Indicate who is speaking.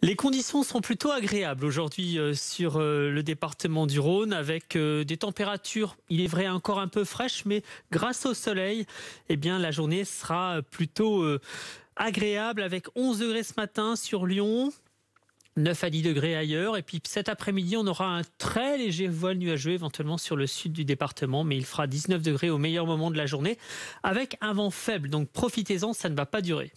Speaker 1: Les conditions sont plutôt agréables aujourd'hui euh, sur euh, le département du Rhône avec euh, des températures, il est vrai encore un peu fraîches, mais grâce au soleil, eh bien la journée sera plutôt agréable avec 11 degrés ce matin sur Lyon. 9 à 10 degrés ailleurs. Et puis cet après-midi, on aura un très léger voile nuageux éventuellement sur le sud du département, mais il fera 19 degrés au meilleur moment de la journée avec un vent faible. Donc profitez-en, ça ne va pas durer.